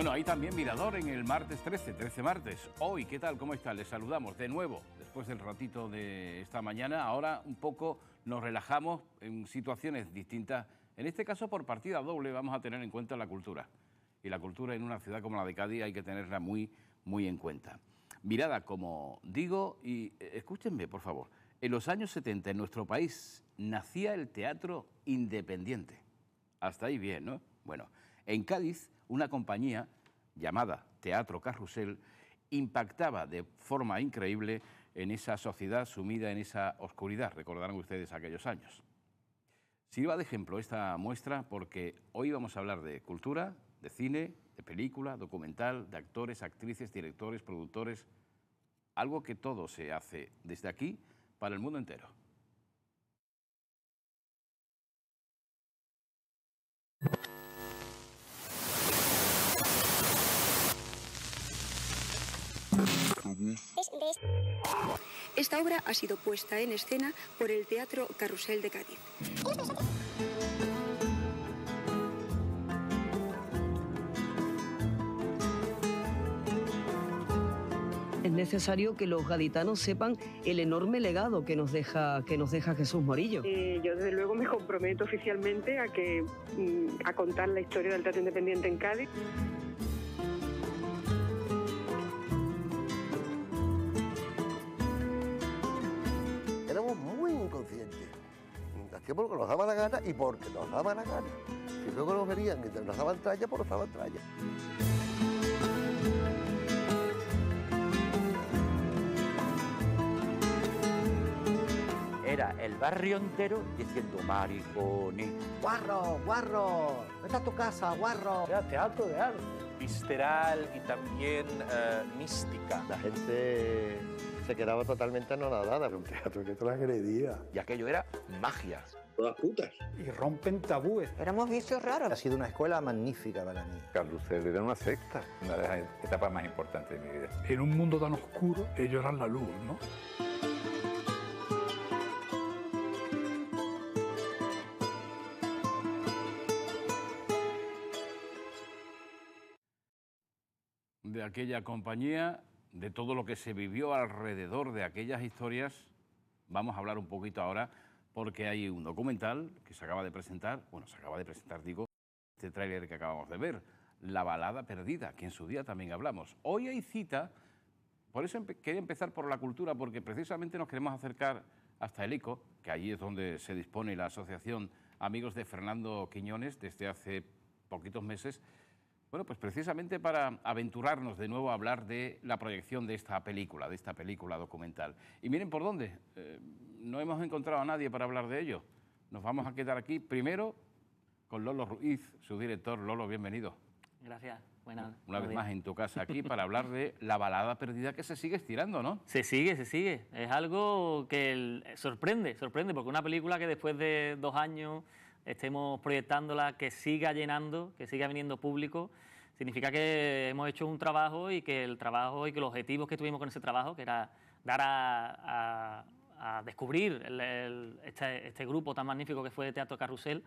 Bueno, ahí también Mirador en el martes 13, 13 martes. Hoy, ¿qué tal? ¿Cómo está? Les saludamos de nuevo después del ratito de esta mañana. Ahora un poco nos relajamos en situaciones distintas. En este caso, por partida doble, vamos a tener en cuenta la cultura. Y la cultura en una ciudad como la de Cádiz hay que tenerla muy, muy en cuenta. Mirada, como digo, y eh, escúchenme, por favor. En los años 70 en nuestro país nacía el teatro independiente. Hasta ahí bien, ¿no? Bueno, en Cádiz una compañía llamada Teatro Carrusel impactaba de forma increíble en esa sociedad sumida en esa oscuridad, recordarán ustedes aquellos años. Sirva de ejemplo esta muestra porque hoy vamos a hablar de cultura, de cine, de película, documental, de actores, actrices, directores, productores, algo que todo se hace desde aquí para el mundo entero. Esta obra ha sido puesta en escena por el Teatro Carrusel de Cádiz. Es necesario que los gaditanos sepan el enorme legado que nos deja, que nos deja Jesús Morillo. Eh, yo desde luego me comprometo oficialmente a, que, mm, a contar la historia del Teatro Independiente en Cádiz. porque nos daba la gana y porque nos daba la gana. Si luego nos venían y nos daban tralla, pues nos daban tralla. Era el barrio entero diciendo maricones. ¡Guarro, guarro! ¡Vete a tu casa, guarro! Era teatro de arte. Visceral y también eh, mística. La gente quedaba totalmente anonadada. de un teatro que agredía... Y aquello era magia. Todas putas. Y rompen tabúes. Éramos vicios raros. Ha sido una escuela magnífica para mí. Carrusel era una secta, una de las etapas más importantes de mi vida. En un mundo tan oscuro, ellos eran la luz, ¿no? de aquella compañía de todo lo que se vivió alrededor de aquellas historias, vamos a hablar un poquito ahora porque hay un documental que se acaba de presentar, bueno, se acaba de presentar, digo, este tráiler que acabamos de ver, La balada perdida, que en su día también hablamos. Hoy hay cita, por eso quería empezar por la cultura, porque precisamente nos queremos acercar hasta el ICO, que allí es donde se dispone la asociación Amigos de Fernando Quiñones desde hace poquitos meses, bueno, pues precisamente para aventurarnos de nuevo a hablar de la proyección de esta película, de esta película documental. Y miren por dónde, eh, no hemos encontrado a nadie para hablar de ello. Nos vamos a quedar aquí primero con Lolo Ruiz, su director. Lolo, bienvenido. Gracias. Buenas, Una vez más en tu casa aquí para hablar de la balada perdida que se sigue estirando, ¿no? Se sigue, se sigue. Es algo que sorprende, sorprende, porque una película que después de dos años estemos proyectándola, que siga llenando, que siga viniendo público. Significa que hemos hecho un trabajo y que el trabajo y que los objetivos que tuvimos con ese trabajo, que era dar a, descubrir este, este, grupo tan magnífico que fue de Teatro Carrusel,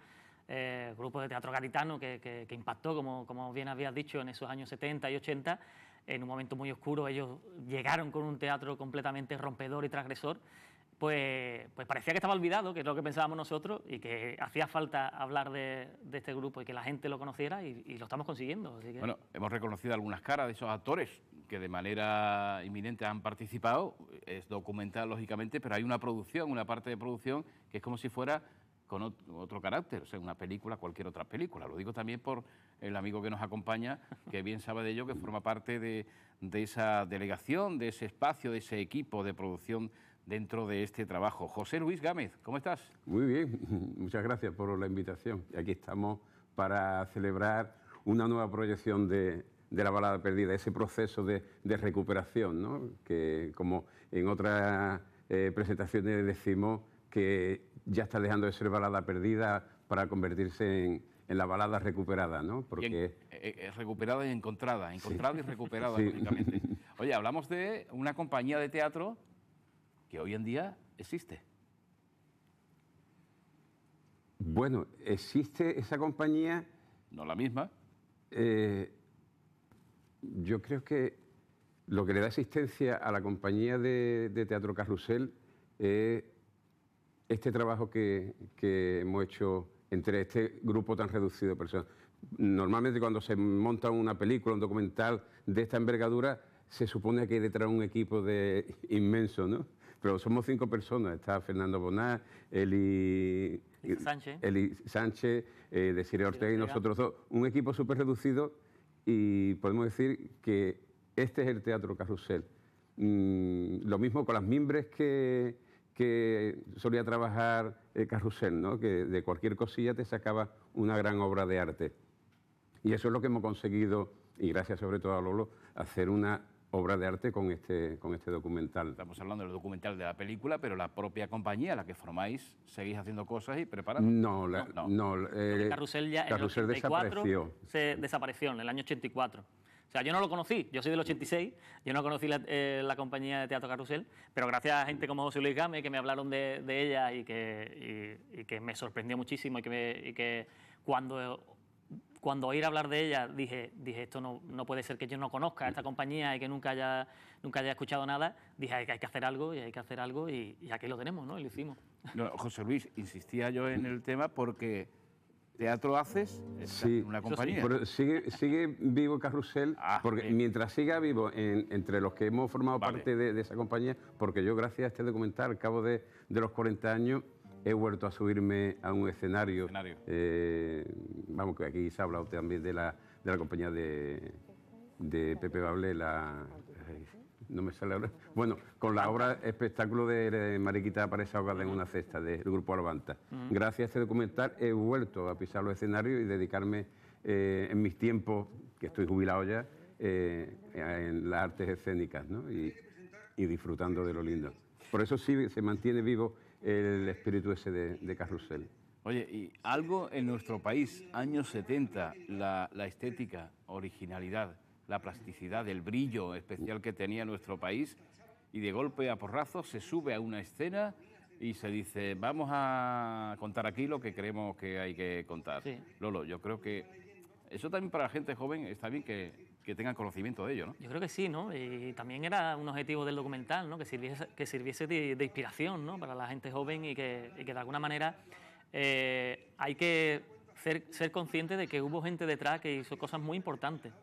eh, grupo de teatro garitano que, impactó, como, como, bien habías dicho, en esos años 70 y 80, en un momento muy oscuro ellos llegaron con un teatro completamente rompedor y transgresor pues, pues parecía que estaba olvidado, que es lo que pensábamos nosotros, y que hacía falta hablar de, este grupo y que la gente lo conociera, y, lo estamos consiguiendo. Bueno, hemos reconocido algunas caras de esos actores que de manera inminente han participado, es documental lógicamente, pero hay una producción, una parte de producción que es como si fuera con otro carácter, o sea, una película, cualquier otra película. Lo digo también por el amigo que nos acompaña, que bien sabe de ello, que forma parte de esa delegación, de ese espacio, de ese equipo de producción dentro de este trabajo. José Luis Gámez, ¿cómo estás? Muy bien, muchas gracias por la invitación. Aquí estamos para celebrar una nueva proyección de, la balada perdida, ese proceso de, recuperación, ¿no? que como en otras eh, presentaciones decimos, que ya está dejando de ser balada perdida para convertirse en, en la balada recuperada, ¿no? Porque... Eh, eh, recuperada y encontrada, encontrada y recuperada, únicamente... Oye, hablamos de una compañía de teatro que hoy en día existe. Bueno, existe esa compañía. No la misma. Eh, yo creo que lo que le da existencia a la compañía de, Teatro Carrusel es este trabajo que, hemos hecho entre este grupo tan reducido de personas. Normalmente cuando se monta una película, un documental de esta envergadura, se supone que hay detrás un equipo de inmenso, ¿no? pero somos cinco personas. Está Fernando Bonar, Eli, Sánchez, Eli Sánchez eh, Desiree Ortega y nosotros dos. Un equipo súper reducido y podemos decir que este es el teatro carrusel. Mm, lo mismo con las mimbres que, que solía trabajar eh, Carrusel, ¿no? que de cualquier cosilla te sacaba una gran obra de arte. Y eso es lo que hemos conseguido, y gracias sobre todo a Lolo, hacer una obra de arte con este, con este documental. Estamos hablando del documental de la película, pero la propia compañía, la que formáis, seguís haciendo cosas y preparando. No, no, eh, Carrusel ya el 84 desapareció. Se desapareció en el año 84. O sea, yo no lo conocí, yo soy del 86, yo no conocí eh, la, compañía de Teatro Carrusel, pero gracias a gente como José Luis Game, que me hablaron de, ella y que, que me sorprendió muchísimo que, y que cuando cuando oí hablar de ella dije, dije esto no, puede ser que yo no conozca a esta compañía y que nunca haya, nunca haya escuchado nada, dije hay, que hacer algo y hay que hacer algo y, aquí lo tenemos, ¿no? Y lo hicimos. José Luis, insistía yo en el tema porque teatro haces en una compañía. sigue, sigue vivo Carrusel, ah, porque mientras siga vivo entre los que hemos formado parte de, esa compañía, porque yo gracias a este documental, al cabo de, de los 40 años, he vuelto a subirme a un escenario. Eh, vamos, que aquí se ha hablado también de la, de la compañía de, de Pepe Bable, la. Eh, no me sale ahora. Bueno, con la obra espectáculo de Mariquita aparece ahogada en una cesta del grupo Albanta. Mm. Gracias a este documental he vuelto a pisar los escenarios y dedicarme eh, en mis tiempos, que estoy jubilado ya, en las artes escénicas ¿no? y, y disfrutando de lo lindo. Por eso sí se mantiene vivo el espíritu ese de, carrusel. Oye, y algo en nuestro país, años 70, la, estética, originalidad, la plasticidad, el brillo especial que tenía nuestro país, y de golpe a porrazo se sube a una escena y se dice, vamos a contar aquí lo que creemos que hay que contar. Lolo, yo creo que eso también para la gente joven está bien que que tengan conocimiento de ello, ¿no? Yo creo que sí, ¿no? Y también era un objetivo del documental, ¿no? Que sirviese, que sirviese de, inspiración, ¿no? Para la gente joven y que, que de alguna manera eh, hay que ser, ser consciente de que hubo gente detrás que hizo cosas muy importantes.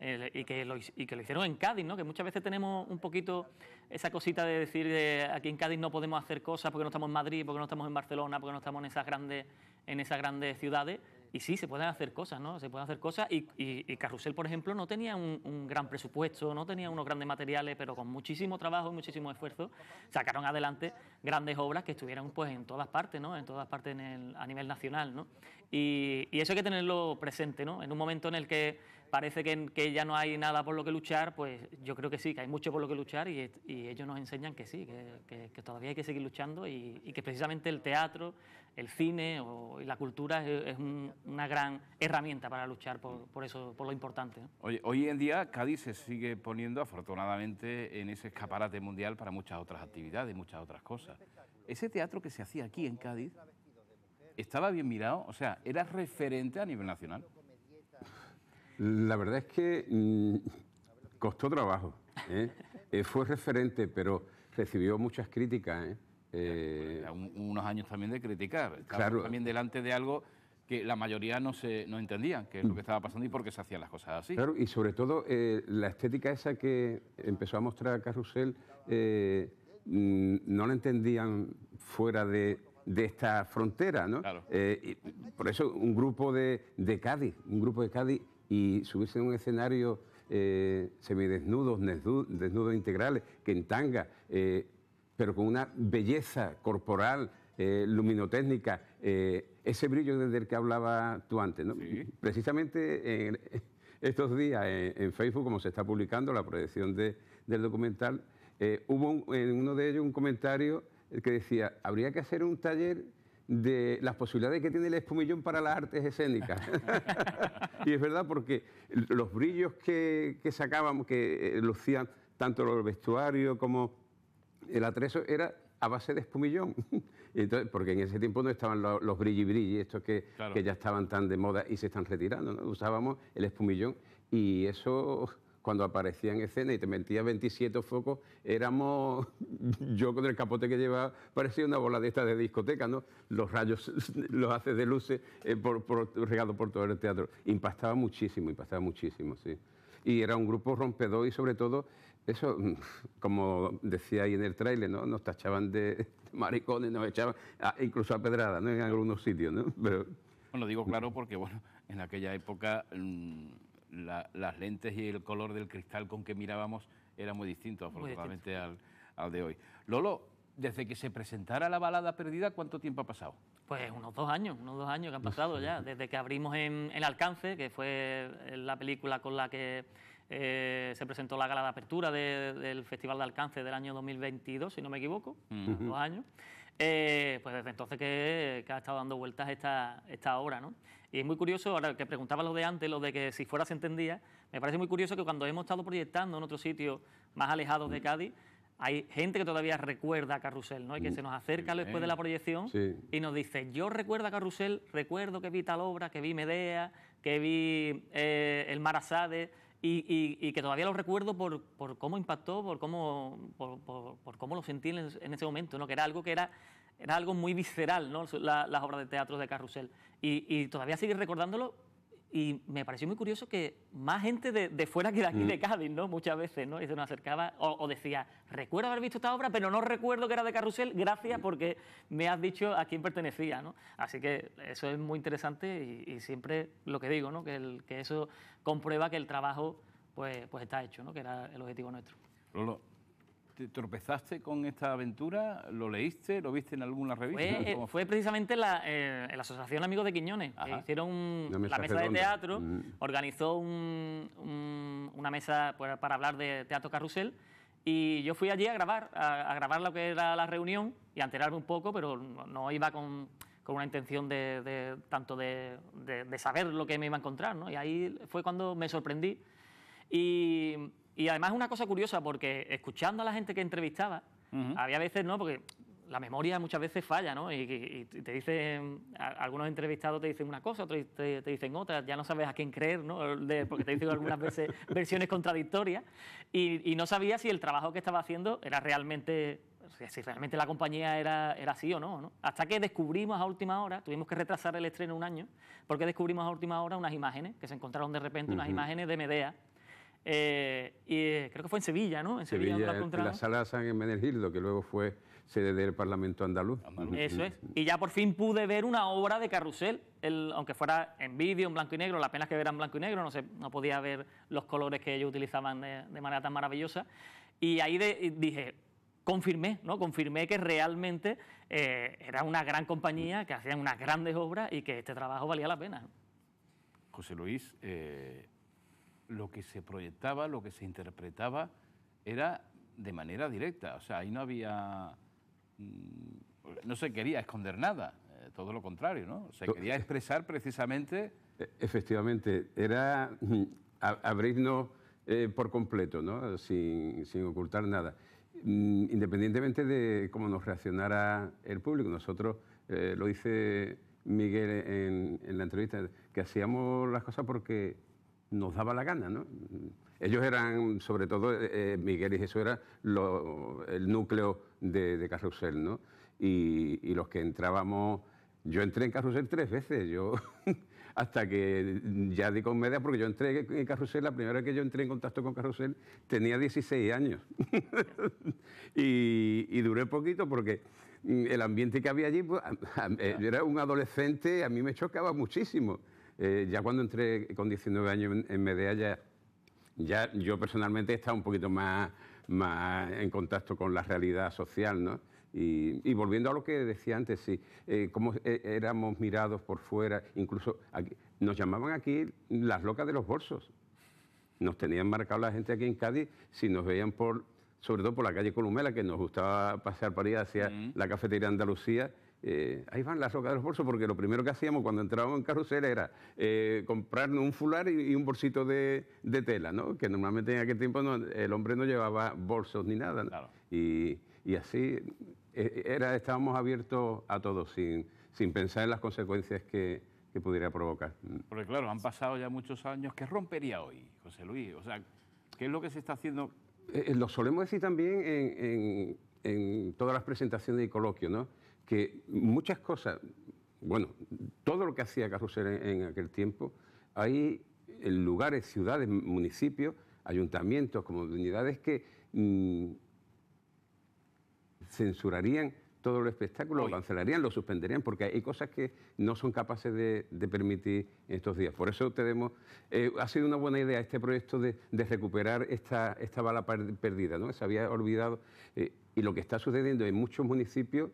Eh, y, que lo, y que lo hicieron en Cádiz, ¿no? que muchas veces tenemos un poquito esa cosita de decir eh, aquí en Cádiz no podemos hacer cosas porque no estamos en Madrid, porque no estamos en Barcelona, porque no estamos en esas grandes, en esas grandes ciudades, y sí, se pueden hacer cosas, ¿no? Se pueden hacer cosas. Y, Carrusel, por ejemplo, no tenía un, gran presupuesto, no tenía unos grandes materiales, pero con muchísimo trabajo y muchísimo esfuerzo sacaron adelante grandes obras que estuvieron pues en todas partes, ¿no? En todas partes a nivel nacional, ¿no? Y, y, eso hay que tenerlo presente, ¿no? En un momento en el que parece que, ya no hay nada por lo que luchar, pues yo creo que sí, que hay mucho por lo que luchar y, ellos nos enseñan que sí, que, todavía hay que seguir luchando y, que precisamente el teatro, el cine o, y la cultura es, una gran herramienta para luchar por, eso, por lo importante. Hoy, hoy en día Cádiz se sigue poniendo afortunadamente en ese escaparate mundial para muchas otras actividades, muchas otras cosas. Ese teatro que se hacía aquí en Cádiz estaba bien mirado, o sea, era referente a nivel nacional. La verdad es que mm, costó trabajo. ¿eh? Eh, fue referente, pero recibió muchas críticas. ¿eh? unos años también de criticar. Claro. También delante de algo que la mayoría no, se, no entendían que es lo que estaba pasando y por qué se hacían las cosas así. Claro, y sobre todo la estética esa que empezó a mostrar Carrusel, mm, no la entendían fuera de, esta frontera, ¿no? por eso un grupo de, de Cádiz, un grupo de Cádiz y subirse en un escenario semidesnudo, eh, semidesnudos, desnudos integrales, que entanga, eh, pero con una belleza corporal, eh, luminotécnica, ese brillo del que hablaba tú antes. Precisamente en estos días en, Facebook, como se está publicando la proyección del documental, hubo en uno de ellos un comentario que decía, habría que hacer un taller de las posibilidades que tiene el espumillón para las artes escénicas. y es verdad porque los brillos que, que sacábamos, que eh, lucían tanto los vestuarios como el atrezo, era a base de espumillón. Entonces, porque en ese tiempo no estaban los, brilli brilli, estos que, ya estaban tan de moda y se están retirando. Usábamos el espumillón y eso cuando aparecía en escena y te metía 27 focos, éramos, yo con el capote que llevaba, parecía una bola de esta de discoteca, ¿no? Los rayos los haces de luces eh, por, por, regado por todo el teatro. Impactaba muchísimo, impactaba muchísimo, sí. Y era un grupo rompedor y sobre todo, eso, como decía ahí en el trailer ¿no? Nos tachaban de maricones, nos echaban incluso a pedrada, ¿no? En algunos sitios, ¿no? Pero... Bueno, lo digo claro porque, bueno, en aquella época... Mm, las lentes y el color del cristal con que mirábamos era muy distinto, afortunadamente, Al, al de hoy. Lolo, desde que se presentara la balada perdida, ¿cuánto tiempo ha pasado? Pues unos dos años, unos dos años que han pasado ya, desde que abrimos en El Alcance, que fue la película con la que eh, se presentó la gala de apertura del Festival de Alcance del año 2022, si no me equivoco, dos años. Eh, pues desde entonces que, ha estado dando vueltas esta, esta obra, ¿no? Y es muy curioso, ahora que preguntaba lo de antes, lo de que si fuera se entendía, me parece muy curioso que cuando hemos estado proyectando en otro sitio más alejados de mm. Cádiz, hay gente que todavía recuerda a Carrusel, ¿no? Y que mm. se nos acerca después de la proyección y nos dice, yo recuerdo a Carrusel, recuerdo que vi tal obra, que vi Medea, que vi eh, El Mar Asade, y, que todavía lo recuerdo por, cómo impactó, por cómo, por, cómo lo sentí en, ese momento, ¿no? que era algo que era, era algo muy visceral, las obras de teatro de Carrusel. Y, y, todavía seguir recordándolo y me pareció muy curioso que más gente de, fuera que de aquí, de mm. Cádiz, ¿no? Muchas veces, ¿no? Y se nos acercaba o, decía, recuerdo haber visto esta obra, pero no recuerdo que era de Carrusel, gracias porque me has dicho a quién pertenecía, ¿no? Así que eso es muy interesante y, siempre lo que digo, ¿no? Que, que eso comprueba que el trabajo pues, pues está hecho, ¿no? Que era el objetivo nuestro. ¿Te tropezaste con esta aventura? ¿Lo leíste? ¿Lo viste en alguna revista? Fue, fue? precisamente la, eh, la, Asociación Amigos de Quiñones. hicieron mesa la mesa de teatro, mm. organizó una mesa pues, para hablar de teatro carrusel. Y yo fui allí a grabar, a, grabar lo que era la reunión y a enterarme un poco, pero no, iba con, una intención de, tanto de, de, saber lo que me iba a encontrar. ¿no? Y ahí fue cuando me sorprendí. Y y además una cosa curiosa porque escuchando a la gente que entrevistaba, había veces, ¿no? Porque la memoria muchas veces falla, ¿no? Y, te dicen, algunos entrevistados te dicen una cosa, otros te, dicen otra, ya no sabes a quién creer, ¿no? porque te dicen algunas veces versiones contradictorias y, no sabía si el trabajo que estaba haciendo era realmente, si realmente la compañía era, era así o no, no, Hasta que descubrimos a última hora, tuvimos que retrasar el estreno un año, porque descubrimos a última hora unas imágenes que se encontraron de repente, unas imágenes de Medea eh, y eh, creo que fue en Sevilla, ¿no? En Sevilla, Sevilla la, sala San Hermenegildo, que luego fue sede del Parlamento Andaluz. Eso es. Y ya por fin pude ver una obra de Carrusel, aunque fuera en vídeo, en blanco y negro, la pena es que era en blanco y negro, no, sé, no podía ver los colores que ellos utilizaban de, manera tan maravillosa. Y ahí dije, confirmé, ¿no? Confirmé que realmente eh, era una gran compañía, que hacían unas grandes obras y que este trabajo valía la pena. José Luis, lo que se proyectaba, lo que se interpretaba, era de manera directa. O sea, ahí no había. Mm, no se quería esconder nada, eh, todo lo contrario, ¿no? Se quería expresar precisamente. E, efectivamente, era mm, abrirnos eh, por completo, ¿no? Sin, ocultar nada mm, independientemente de cómo nos reaccionara el público. Nosotros, eh, lo dice Miguel en, en, la entrevista, que hacíamos las cosas porque nos daba la gana, ¿no? Ellos eran, sobre todo, eh, eh, Miguel y Jesús era el núcleo de, de ¿no? Y, los que entrábamos, yo entré en Carrousel tres veces, yo hasta que ya di con media, porque yo entré en Carrousel, la primera vez que yo entré en contacto con Carrousel tenía 16 años. y, duré poquito porque mm, el ambiente que había allí, pues, era un adolescente, a mí me chocaba muchísimo. Eh, ya cuando entré con 19 años en, Medea, ya, yo personalmente estaba un poquito más, más en contacto con la realidad social, ¿no? Y, volviendo a lo que decía antes, sí, eh, cómo eh, éramos mirados por fuera, incluso nos llamaban aquí las locas de los bolsos. Nos tenían marcado la gente aquí en Cádiz si nos veían por, sobre todo por la calle Columela, que nos gustaba pasear por ahí hacia mm. la cafetería Andalucía eh, ahí van las rocas de los bolsos, porque lo primero que hacíamos cuando entrábamos en carrusel era eh, comprar un fular y, un bolsito de, tela, ¿no? que normalmente en aquel tiempo el hombre no llevaba bolsos ni nada. Y, así eh, era, estábamos abiertos a todo, sin, pensar en las consecuencias que, pudiera provocar. Mm. Porque claro, han pasado ya muchos años. ¿Qué rompería hoy, José Luis? O sea, ¿qué es lo que se está haciendo? lo solemos decir también en, en todas las presentaciones y coloquios, ¿no? que muchas cosas, bueno, todo lo que hacía Carrusel en, aquel tiempo, hay en lugares, ciudades, municipios, ayuntamientos, comunidades que mm, censurarían todo el espectáculo, lo cancelarían, lo suspenderían, porque hay cosas que no son capaces de, permitir en estos días. Por eso tenemos, eh, ha sido una buena idea este proyecto de, recuperar esta, esta bala perdida, ¿no? Se había olvidado. Eh, y lo que está sucediendo en muchos municipios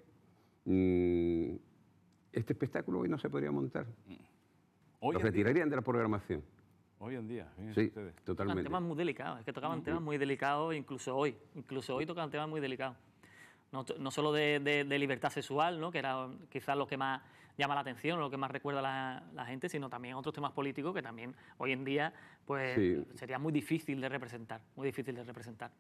Mm, este espectáculo hoy no se podría montar. Lo retirarían de la programación. Hoy en día, sí, totalmente. Tocan temas muy delicados, es que tocaban temas muy delicados incluso hoy. Incluso hoy tocaban temas muy delicados. No, solo de, libertad sexual, ¿no? que era quizás lo que más llama la atención, lo que más recuerda la, la gente, sino también otros temas políticos que también hoy en día pues, sería muy difícil de representar, muy difícil de representar.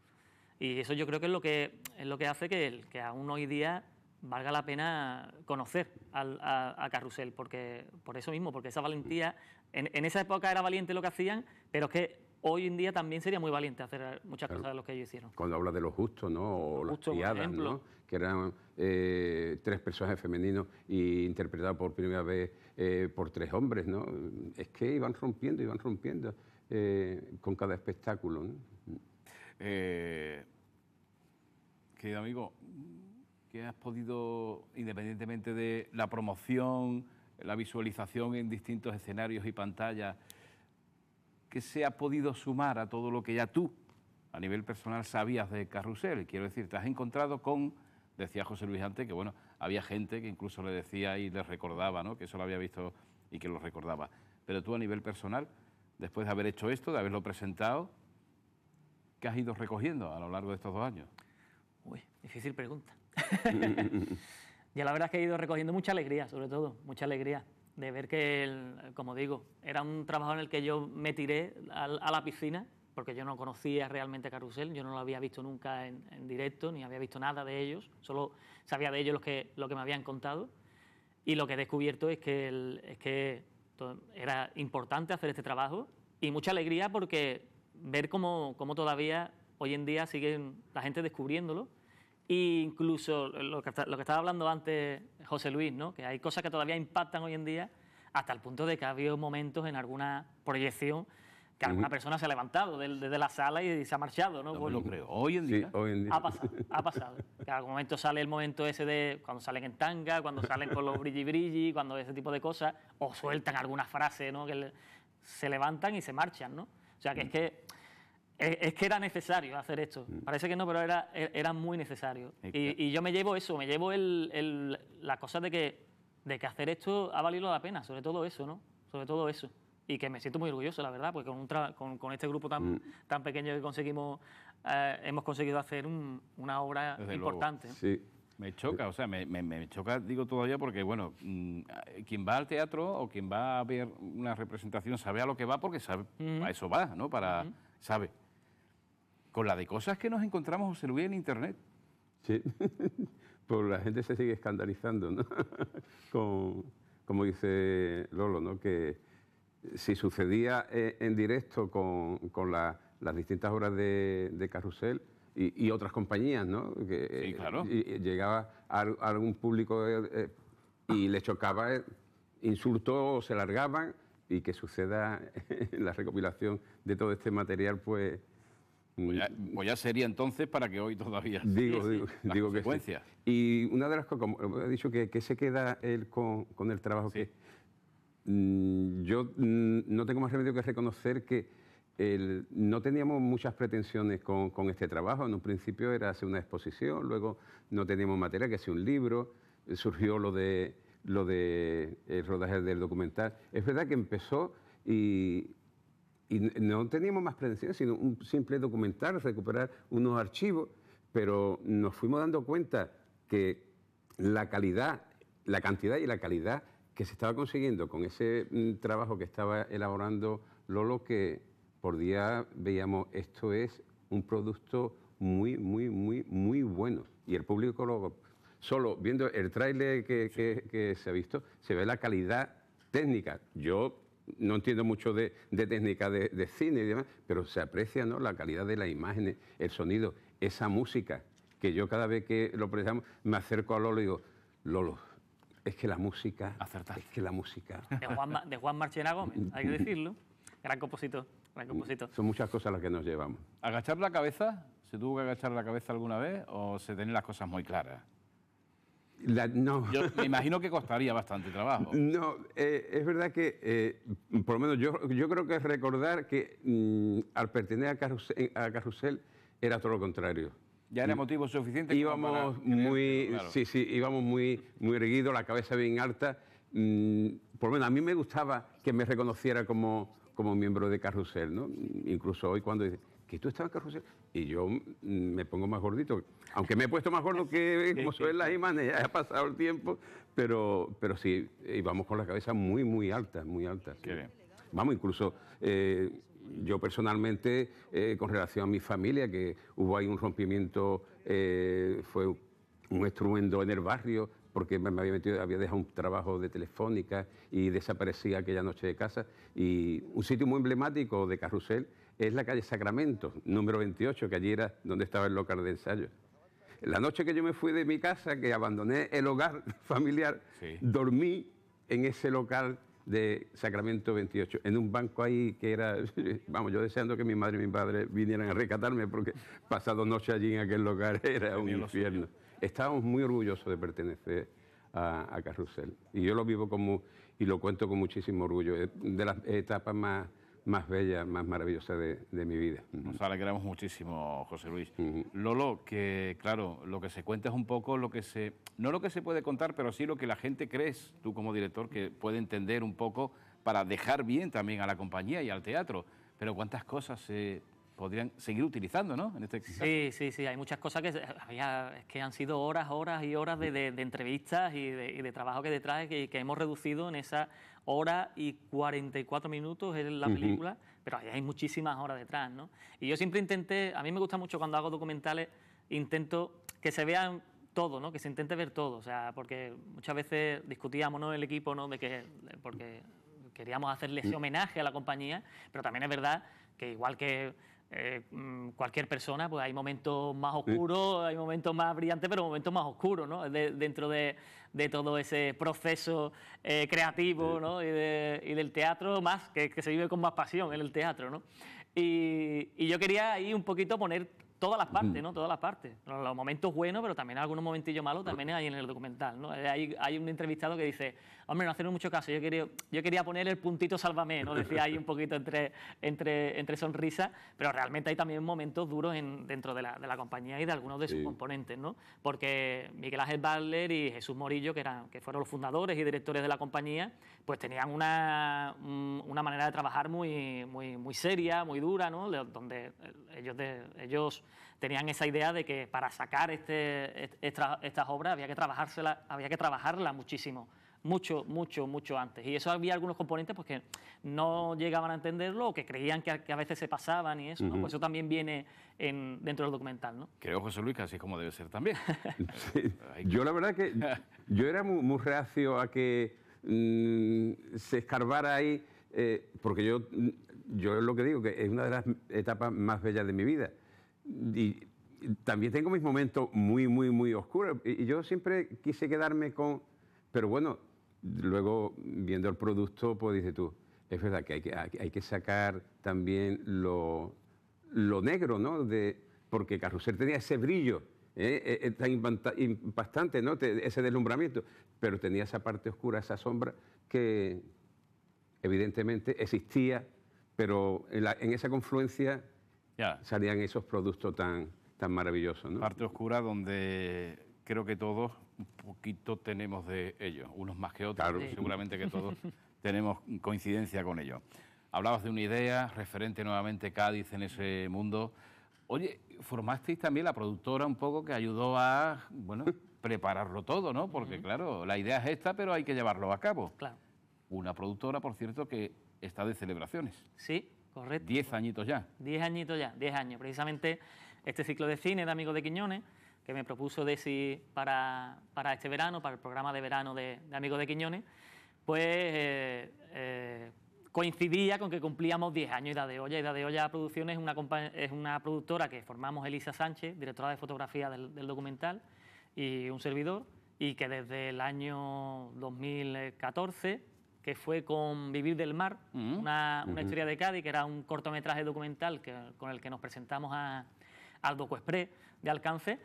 Y eso yo creo que es lo que, es lo que hace que, que aún hoy día valga la pena conocer al, a, Carrusel, porque por eso mismo, porque esa valentía, en, esa época era valiente lo que hacían, pero es que hoy en día también sería muy valiente hacer muchas cosas de lo que ellos hicieron. Cuando habla de los justos, ¿no? O los las piadas, ¿no? Que eran eh, tres personajes femeninos y interpretados por primera vez eh, por tres hombres, ¿no? Es que iban rompiendo, iban rompiendo eh, con cada espectáculo, ¿no? querido amigo, ¿Qué has podido, independientemente de la promoción, la visualización en distintos escenarios y pantallas, qué se ha podido sumar a todo lo que ya tú, a nivel personal, sabías de Carrusel. Quiero decir, te has encontrado con, decía José Luis antes, que bueno, había gente que incluso le decía y le recordaba, ¿no? Que eso lo había visto y que lo recordaba. Pero tú a nivel personal, después de haber hecho esto, de haberlo presentado, ¿qué has ido recogiendo a lo largo de estos dos años? Uy, difícil pregunta. ya la verdad es que he ido recogiendo mucha alegría, sobre todo, mucha alegría de ver que, como digo, era un trabajo en el que yo me tiré a, la piscina, porque yo no conocía realmente Carrusel, yo no lo había visto nunca en, directo, ni había visto nada de ellos, solo sabía de ellos lo que, lo que me habían contado. Y lo que he descubierto es que, es que era importante hacer este trabajo y mucha alegría porque ver cómo, cómo todavía hoy en día siguen la gente descubriéndolo incluso lo que, estaba hablando antes José Luis, ¿no? que hay cosas que todavía impactan hoy en día, hasta el punto de que ha habido momentos en alguna proyección que alguna persona se ha levantado desde de la sala y se ha marchado, ¿no? lo creo. Hoy en, día? hoy en día. Ha pasado, ha pasado. En algún momento sale el momento ese de cuando salen en tanga, cuando salen con los brilli brilli, cuando ese tipo de cosas, o sueltan alguna frase, ¿no? Que se levantan y se marchan, ¿no? O sea que es que es, que era necesario hacer esto. Mm. Parece que no, pero era, er, era muy necesario. Y, yo me llevo eso, me llevo el, el, la cosa de que, de que hacer esto ha valido la pena, sobre todo eso, ¿no? Sobre todo eso. Y que me siento muy orgulloso, la verdad, porque con, un con, este grupo tan, mm. tan pequeño que conseguimos, eh, hemos conseguido hacer una obra importante. ¿eh? Sí. Me choca, o sea, me, me, choca, digo todavía, porque, bueno, mm, quien va al teatro o quien va a ver una representación sabe a lo que va porque sabe, a eso va, ¿no? Para, sabe con la de cosas que nos encontramos, José en Internet. Sí, pues la gente se sigue escandalizando, ¿no? como dice Lolo, ¿no? Que si sucedía eh, en directo con, con las distintas obras de, Carrusel y, otras compañías, ¿no? Que, sí, eh, claro. Y, llegaba a, algún público eh, y le chocaba, insultó o se largaban y que suceda la recopilación de todo este material, pues voy ya, sería entonces para que hoy todavía. Digo, digo, Y una de las cosas, como he dicho, que, se queda él con, el trabajo que. Mm, yo mm, no tengo más remedio que reconocer que no teníamos muchas pretensiones con, este trabajo. En un principio era hacer una exposición, luego no teníamos materia, que hacer un libro. Surgió lo de lo de rodaje del documental. Es verdad que empezó y y no teníamos más pretensiones, sino un simple documental, recuperar unos archivos, pero nos fuimos dando cuenta que la calidad, la cantidad y la calidad que se estaba consiguiendo con ese mm, trabajo que estaba elaborando Lolo, que por día veíamos, esto es un producto muy, muy, muy, muy bueno. Y el público solo viendo el tráiler que, que se ha visto, se ve la calidad técnica. Yo no entiendo mucho de, de técnica de, cine y demás, pero se aprecia ¿no? la calidad de la imagen, el sonido, esa música, que yo cada vez que lo presentamos me acerco a Lolo y digo, Lolo, es que la música... Es que la música... De Juan, de Juan Marchena Gómez, hay que decirlo. Gran compositor, gran compositor. Son muchas cosas las que nos llevamos. ¿Agachar la cabeza? ¿Se tuvo que agachar la cabeza alguna vez o se tienen las cosas muy claras? no. Yo me imagino que costaría bastante trabajo. No, eh, es verdad que, eh, por lo menos yo, yo creo que recordar que mm, al pertenecer a eh, Carrusel, a era todo lo contrario. Ya era motivo suficiente. Íbamos muy, sí, sí, íbamos muy, muy erguidos, la cabeza bien alta. Mm, por lo menos a mí me gustaba que me reconociera como, como miembro de Carrusel, ¿no? Incluso hoy cuando que tú estabas en carrusel. Y yo me pongo más gordito, aunque me he puesto más gordo que como soy las ya ha pasado el tiempo, pero, pero sí, íbamos con la cabeza muy, muy alta, muy alta. Qué bien. Vamos, incluso eh, yo personalmente, eh, con relación a mi familia, que hubo ahí un rompimiento, eh, fue un estruendo en el barrio, porque me había metido, había dejado un trabajo de telefónica y desaparecía aquella noche de casa. Y un sitio muy emblemático de carrusel es la calle Sacramento, número 28, que allí era donde estaba el local de ensayo. La noche que yo me fui de mi casa, que abandoné el hogar familiar, dormí en ese local de Sacramento 28, en un banco ahí que era, vamos, yo deseando que mi madre y mi padre vinieran a rescatarme porque pasado noche allí en aquel lugar era un infierno. Estábamos muy orgullosos de pertenecer a, a Carrusel y yo lo vivo como, y lo cuento con muchísimo orgullo, de las etapas más más bella, más maravillosa de, mi vida. Nos alegramos muchísimo, José Luis. Lolo, que claro, lo que se cuenta es un poco lo que se, no lo que se puede contar, pero sí lo que la gente crees, tú como director, que puede entender un poco para dejar bien también a la compañía y al teatro. Pero cuántas cosas se podrían seguir utilizando, ¿no? En este Sí, sí, sí. Hay muchas cosas que, había, que han sido horas, horas y horas de, entrevistas y de, trabajo que detrás que, que hemos reducido en esa hora y 44 minutos en la película, pero hay muchísimas horas detrás, ¿no? Y yo siempre intenté, a mí me gusta mucho cuando hago documentales, intento que se vean todo, ¿no? Que se intente ver todo, o sea, porque muchas veces discutíamos, ¿no? El equipo, ¿no? De que, porque queríamos hacerle ese mm. homenaje a la compañía, pero también es verdad que igual que eh, mm, cualquier persona, pues hay momentos más oscuros, hay momentos más brillantes, pero momentos más oscuros, ¿no? dentro de, de, todo ese proceso eh, creativo, ¿no? Y, del teatro, más, que, se vive con más pasión en el teatro, ¿no? Y, yo quería ahí un poquito poner todas las partes, ¿no? Todas las partes. Los, momentos buenos, pero también algunos momentillos malos también hay en el documental, ¿no? Eh, hay, hay un entrevistado que dice, hombre, no hacen mucho caso, yo quería, yo quería poner el puntito sálvame, ¿no? Decía ahí un poquito entre, entre, sonrisas, pero realmente hay también momentos duros dentro de la, de la, compañía y de algunos de sus componentes, ¿no? Porque Miguel Ángel Butler y Jesús Morillo, que, eran, que fueron los fundadores y directores de la compañía, pues tenían una, mm, manera de trabajar muy, muy, seria, muy dura, Donde ellos, de, ellos tenían esa idea de que para sacar este, estas obras había que trabajársela había que trabajarla muchísimo mucho, mucho, mucho antes. Y eso había algunos componentes porque que no llegaban a entenderlo o que creían que a, veces se pasaban y eso, pues eso también viene en, dentro del documental, ¿no? Creo, José Luis, que así es como debe ser también. Yo la verdad que yo era muy, reacio a que mm, se escarbara ahí, eh, porque yo, mm, yo lo que digo, que es una de las etapas más bellas de mi vida. Y también tengo mis momentos muy, muy, muy oscuros. Y yo siempre quise quedarme con... Pero bueno, luego viendo el producto, pues dices tú, es verdad que hay que, hay que sacar también lo, negro, ¿no? De, porque Carrusel tenía ese brillo. ¿eh? E, e, tan impactante, ¿no? ese deslumbramiento, pero tenía esa parte oscura, esa sombra que evidentemente existía, pero en, esa confluencia ya. salían esos productos tan, tan maravillosos. ¿no? Parte oscura donde creo que todos un poquito tenemos de ellos, unos más que otros, seguramente que todos tenemos coincidencia con ellos. Hablabas de una idea, referente nuevamente Cádiz en ese mundo. Oye, formasteis también la productora un poco que ayudó a, bueno, prepararlo todo, ¿no? Porque claro, la idea es esta, pero hay que llevarlo a cabo. Claro. Una productora, por cierto, que está de celebraciones. Sí, correcto. Diez añitos ya. Diez añitos ya, diez años. Precisamente este ciclo de cine de Amigos de Quiñones que me propuso decir para, este verano, para el programa de verano de, Amigos de Quiñones, pues eh, eh, coincidía con que cumplíamos 10 años Ida de Olla. Ida de Olla Producciones es una, es una productora que formamos Elisa Sánchez, directora de fotografía del, documental, y un servidor, y que desde el año 2014 que fue con Vivir del Mar, una, historia de Cádiz, que era un cortometraje documental que, con el que nos presentamos a, al Express de alcance.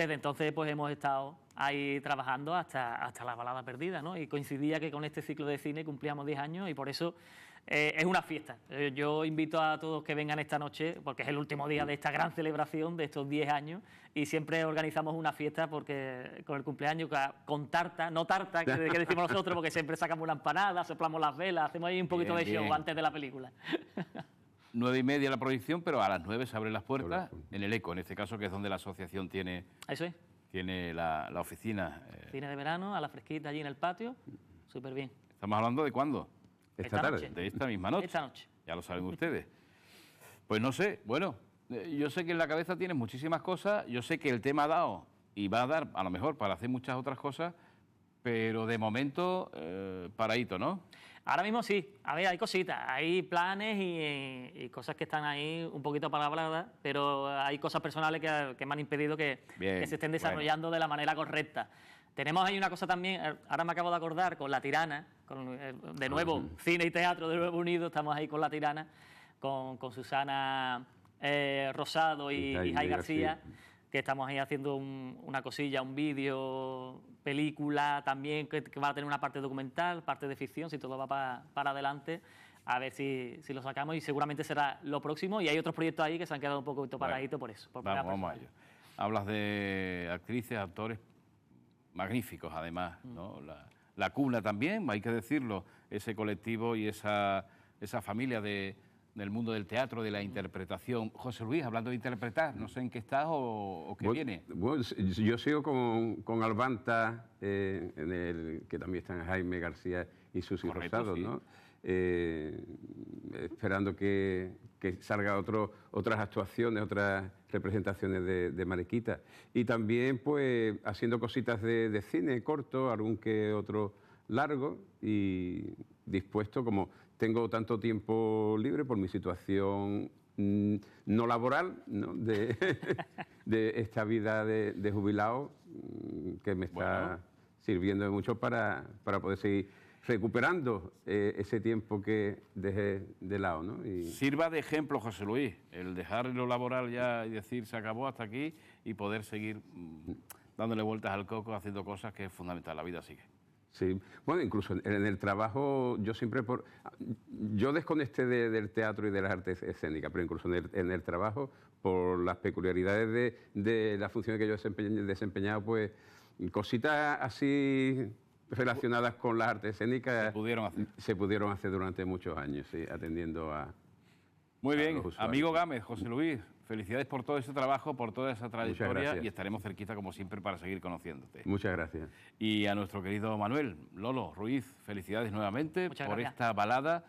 Desde entonces pues hemos estado ahí trabajando hasta, hasta la balada perdida, ¿no? Y coincidía que con este ciclo de cine cumplíamos 10 años y por eso eh, es una fiesta. Eh, yo invito a todos que vengan esta noche porque es el último día de esta gran celebración de estos 10 años y siempre organizamos una fiesta porque con el cumpleaños con tarta, no tarta que, decimos nosotros porque siempre sacamos una empanada, soplamos las velas, hacemos ahí un poquito de show antes de la película. nueve y media la proyección, pero a las nueve se abren las puertas en el ECO, en este caso, que es donde la asociación tiene, tiene la, oficina. Eh. Oficina de verano, a la fresquita allí en el patio, súper bien. ¿Estamos hablando de cuándo? Esta, tarde. De esta misma noche. Esta noche. Ya lo saben ustedes. Pues no sé, bueno, eh, yo sé que en la cabeza tienes muchísimas cosas, yo sé que el tema ha dado y va a dar a lo mejor para hacer muchas otras cosas, pero de momento, eh, ¿no? Ahora mismo sí, a ver, hay cositas, hay planes y, cosas que están ahí un poquito para pero hay cosas personales que, me han impedido que, se estén desarrollando de la manera correcta. Tenemos ahí una cosa también, eh, ahora me acabo de acordar, con La Tirana, eh, de nuevo, cine y teatro de nuevo unido, estamos ahí con La Tirana, con, Susana eh, Rosado y, y, Jai García que estamos ahí haciendo una cosilla, un vídeo, película también, que, va a tener una parte documental, parte de ficción, si todo va para adelante. A ver si, lo sacamos y seguramente será lo próximo. Y hay otros proyectos ahí que se han quedado un poco paraditos por eso. vamos, a ello. Hablas de actrices, actores magníficos, además. Mm. ¿no? La, la, cuna también, hay que decirlo, ese colectivo y esa, esa familia de, del mundo del teatro, de la interpretación. José Luis, hablando de interpretar, no sé en qué estás o, qué viene. yo sigo con, con Albanta, eh, en el, que también están Jaime García y Susi Rosado, ¿no? Eh, esperando que, que salga otro, otras actuaciones, otras representaciones de, de, Mariquita. Y también, pues, haciendo cositas de, de cine corto, algún que otro largo y dispuesto, como tengo tanto tiempo libre por mi situación mm, no laboral De, esta vida de, jubilado mm, que me está sirviendo de mucho para, para poder seguir recuperando eh, ese tiempo que dejé de lado. Sirva de ejemplo, José Luis, el dejar lo laboral ya y decir se acabó hasta aquí y poder seguir mm, dándole vueltas al coco, haciendo cosas que es fundamental, la vida sigue. Sí, bueno, incluso en, el trabajo yo siempre por... Yo desconecté del teatro y de las artes escénicas, pero incluso en el, trabajo, por las peculiaridades de, de la función que yo he desempeñado, pues cositas así relacionadas con las artes escénicas se pudieron hacer, se pudieron hacer durante muchos años, sí, atendiendo a, muy bien, amigo Gámez, José Luis, felicidades por todo ese trabajo, por toda esa trayectoria y estaremos cerquita como siempre para seguir conociéndote. Muchas gracias. Y a nuestro querido Manuel, Lolo Ruiz, felicidades nuevamente por esta balada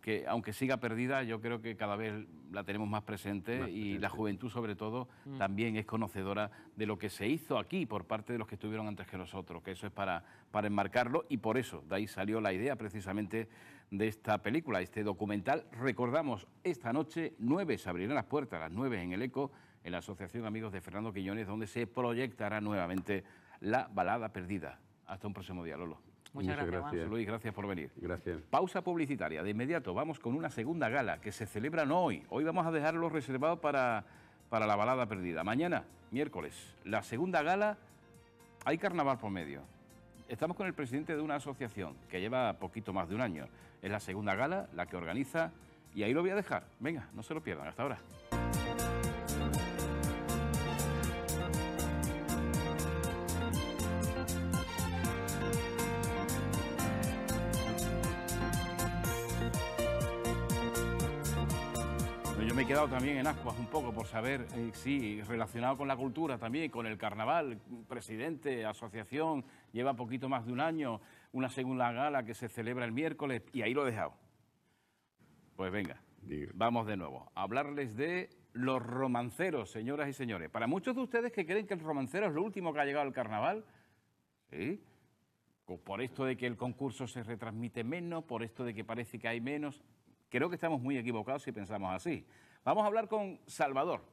que aunque siga perdida, yo creo que cada vez la tenemos más presente, y la juventud sobre todo mm. también es conocedora de lo que se hizo aquí por parte de los que estuvieron antes que nosotros, que eso es para, para enmarcarlo y por eso de ahí salió la idea precisamente de esta película, este documental. Recordamos, esta noche, nueve se abrirán las puertas, a las 9 en el ECO, en la Asociación Amigos de Fernando Quiñones, donde se proyectará nuevamente la balada perdida. Hasta un próximo día, Lolo. Muchas, gracias, gracias. Luis, gracias por venir. Gracias. Pausa publicitaria. De inmediato vamos con una segunda gala que se celebran hoy. Hoy vamos a dejarlo reservado para, para la balada perdida. Mañana, miércoles, la segunda gala. Hay carnaval por medio. Estamos con el presidente de una asociación que lleva poquito más de un año. Es la segunda gala, la que organiza, y ahí lo voy a dejar. Venga, no se lo pierdan. Hasta ahora. Yo me he quedado también en ascuas un poco por saber si eh, sí, relacionado con la cultura también, con el carnaval, presidente, asociación, lleva poquito más de un año, una segunda gala que se celebra el miércoles y ahí lo he dejado. Pues venga, vamos de nuevo hablarles de los romanceros, señoras y señores. Para muchos de ustedes que creen que el romancero es lo último que ha llegado al carnaval, pues por esto de que el concurso se retransmite menos, por esto de que parece que hay menos, creo que estamos muy equivocados si pensamos así. Vamos a hablar con Salvador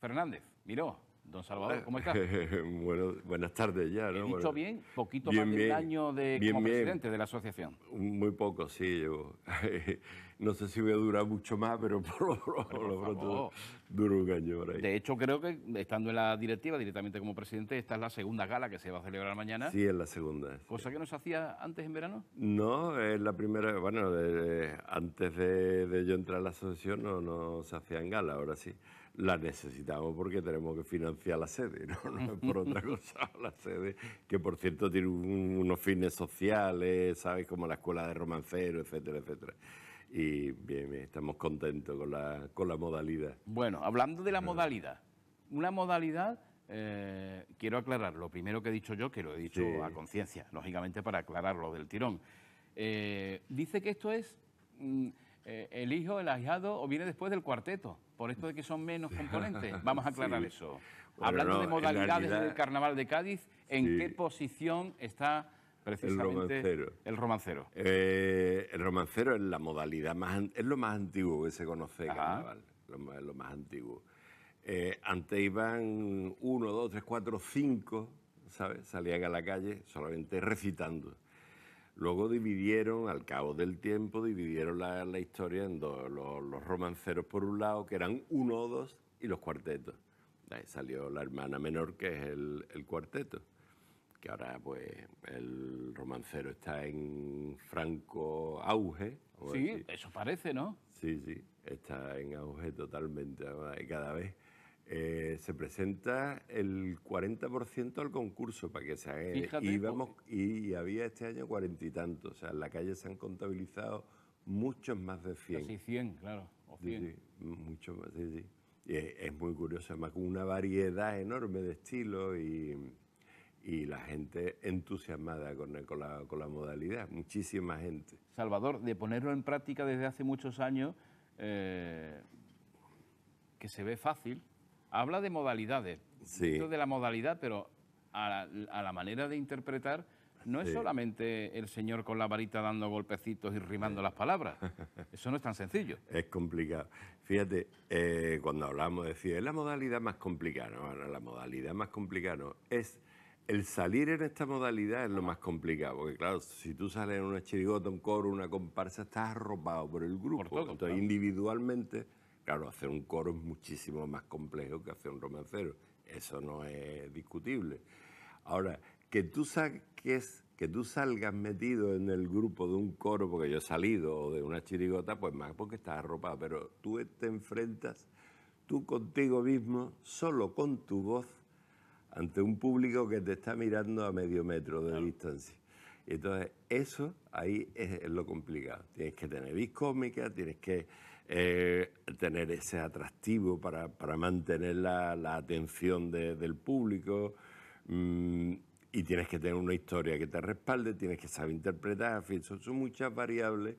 Fernández. Miró, Don Salvador, ¿cómo estás? buenas tardes ya, ¿no? He dicho bien, poquito más de un año de, como presidente de la asociación. Muy poco, sí, no sé si voy a durar mucho más, pero por lo, pronto duro un año por ahí. De hecho, creo que estando en la directiva, directamente como presidente, esta es la segunda gala que se va a celebrar mañana. Sí, es la segunda. ¿Cosa que no se hacía antes en verano? No, es la primera, bueno, antes de, yo entrar a la asociación no, se hacían gala, ahora sí la necesitamos porque tenemos que financiar la sede, no, es por otra cosa la sede, que por cierto tiene unos fines sociales, ¿sabes? Como la escuela de romancero, etcétera, etcétera. Y bien, estamos contentos con la, con la modalidad. Bueno, hablando de la modalidad, una modalidad, eh, quiero aclarar lo primero que he dicho yo, que lo he dicho a conciencia, lógicamente para aclararlo del tirón. Eh, dice que esto es mm, eh, el hijo, el ahijado, o viene después del cuarteto por esto de que son menos componentes. Vamos a aclarar eso. Hablando de modalidades del Carnaval de Cádiz, ¿en qué posición está precisamente el romancero? El romancero, eh, es la modalidad más, es lo más antiguo que se conoce el Carnaval, lo más, lo más antiguo. Eh, antes iban uno, dos, tres, cuatro, cinco, ¿sabes? Salían a la calle solamente recitando. Luego dividieron, al cabo del tiempo, dividieron la, historia en dos, los, romanceros por un lado, que eran uno o dos, y los cuartetos. ahí salió la hermana menor, que es el, el cuarteto, que ahora pues el romancero está en franco auge. Sí, eso parece, ¿no? Sí, sí, está en auge totalmente, cada vez eh, se presenta el 40% al concurso para que se Fíjate, oh. y, había este año cuarenta y tantos. O sea, en la calle se han contabilizado muchos más de 100. Casi 100, claro. O Sí, mucho más, sí, sí. es, muy curioso, además con una variedad enorme de estilos y, la gente entusiasmada con, la, modalidad, muchísima gente. Salvador, de ponerlo en práctica desde hace muchos años, eh, que se ve fácil, habla de modalidades, sí. de la modalidad, pero a la, manera de interpretar no es solamente el señor con la varita dando golpecitos y rimando las palabras. Eso no es tan sencillo. Es complicado. Fíjate, eh, cuando hablamos de decir, es la modalidad más complicada. No, la modalidad más complicada no. Es el salir en esta modalidad es lo más complicado. Porque, claro, si tú sales en una chirigota, un coro, una comparsa, estás arropado por el grupo. Por Entonces, individualmente Claro, hacer un coro es muchísimo más complejo que hacer un romancero, eso no es discutible. Ahora, que tú que tú salgas metido en el grupo de un coro, porque yo he salido de una chirigota, pues más porque estás arropado, pero tú te enfrentas tú contigo mismo, solo con tu voz, ante un público que te está mirando a medio metro de distancia. distancia. Entonces, eso ahí es, lo complicado. Tienes que tener vis tienes que eh, tener ese atractivo para, mantener la, atención del público. Mm, y tienes que tener una historia que te respalde, tienes que saber interpretar, son, muchas variables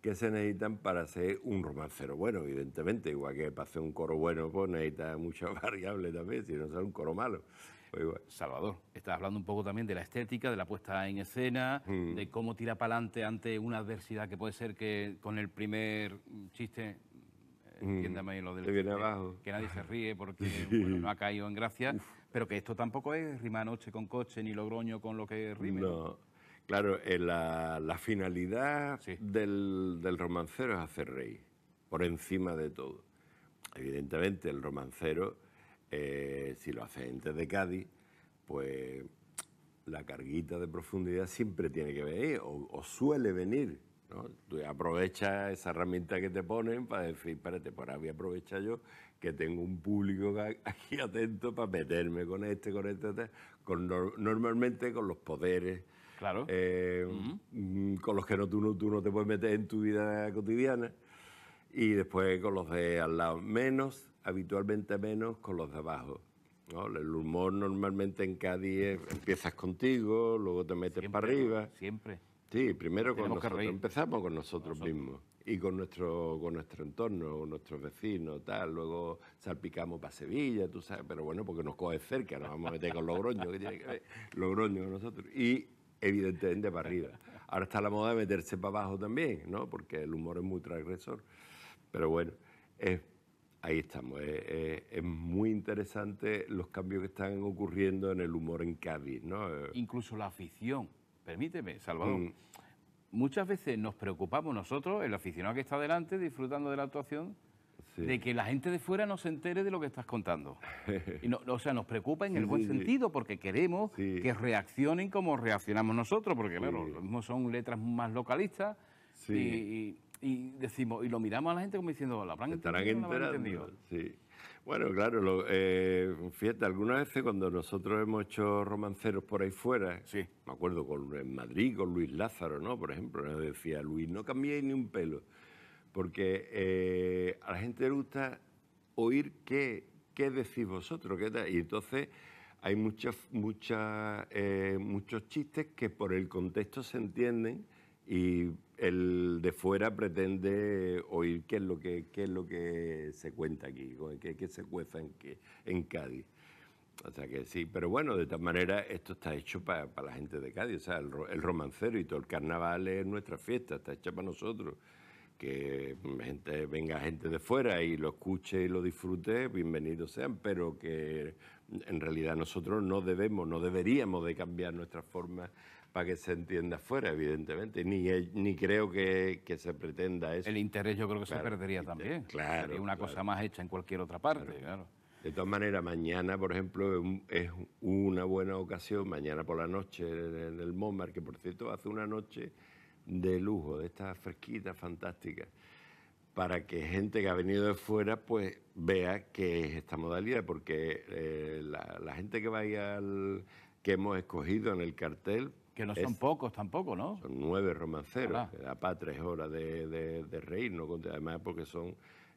que se necesitan para ser un romancero bueno, evidentemente, igual que para hacer un coro bueno, pues necesitas muchas variables también, si no es un coro malo. Pues Salvador, estás hablando un poco también de la estética, de la puesta en escena, mm. de cómo tira para adelante ante una adversidad que puede ser que con el primer chiste mm. entiéndame lo del viene abajo. que nadie se ríe porque no ha caído en gracia, pero que esto tampoco es rima noche con coche ni logroño con lo que rime. No, claro, eh, la, finalidad del, romancero es hacer rey, por encima de todo. Evidentemente, el romancero eh, si lo haces de Cádiz, pues la carguita de profundidad siempre tiene que venir o, suele venir. ¿no? Tú aprovechas esa herramienta que te ponen para decir, espérate, por ahí aprovecha yo que tengo un público aquí atento para meterme con este, con este, con, este", normalmente con los poderes. Claro. Eh, mm, con los que tú, no, tú no te puedes meter en tu vida cotidiana. Y después con los de al lado menos habitualmente menos con los de abajo. ¿no? El humor normalmente en Cádiz es, empiezas contigo, luego te metes para arriba. Siempre. Sí, primero empezamos con nosotros, mismos y con nuestro, con nuestro entorno, con nuestros vecinos, tal. Luego salpicamos para Sevilla, tú sabes, pero bueno, porque nos coge cerca, nos vamos a meter con Logroño, que tiene que ver Logroño con nosotros. Y evidentemente para arriba. Ahora está la moda de meterse para abajo también, ¿no? Porque el humor es muy transgresor. Pero bueno, es ahí estamos. Eh, eh, es muy interesante los cambios que están ocurriendo en el humor en Cádiz. Eh, Incluso la afición, permíteme, Salvador. Mm. Muchas veces nos preocupamos nosotros, el aficionado que está delante disfrutando de la actuación, de que la gente de fuera no se entere de lo que estás contando. o sea, nos preocupa en el buen sentido porque queremos que reaccionen como reaccionamos nosotros, porque claro, son letras más localistas y, y decimos, y lo miramos a la gente como diciendo, la plan estarán enterando. Sí. Bueno, claro, lo, eh, fíjate, algunas veces cuando nosotros hemos hecho romanceros por ahí fuera, sí. me acuerdo con, Madrid con Luis Lázaro, ¿no? Por ejemplo, nos decía, Luis, no cambiéis ni un pelo, porque eh, a la gente le gusta oír qué, qué decís vosotros, qué tal. Y entonces hay muchas, muchas, eh, muchos chistes que por el contexto se entienden y el de fuera pretende oír qué es lo que, qué es lo que se cuenta aquí, qué, qué se cueza en, en Cádiz. O sea que sí, pero bueno, de tal manera esto está hecho para la gente de Cádiz, o sea, el, romancero y todo el carnaval es nuestra fiesta, está hecha para nosotros. Que gente, venga gente de fuera y lo escuche y lo disfrute, bienvenidos sean, pero que en realidad nosotros no debemos, no deberíamos de cambiar nuestra forma para que se entienda fuera, evidentemente. Ni, ni creo que, se pretenda eso. El interés yo creo que se perdería también. Claro. Sería una cosa más hecha en cualquier otra parte, claro. De todas maneras, mañana, por ejemplo, es una buena ocasión, mañana por la noche en el Montmartre, que por cierto hace una noche de lujo, de estas fresquitas fantásticas, para que gente que ha venido de fuera pues vea que es esta modalidad, porque eh, la, gente que vaya al que hemos escogido en el cartel que no son pocos tampoco, ¿no? Son nueve romanceros. Da para tres horas de, de, de reírnos. Además, porque son,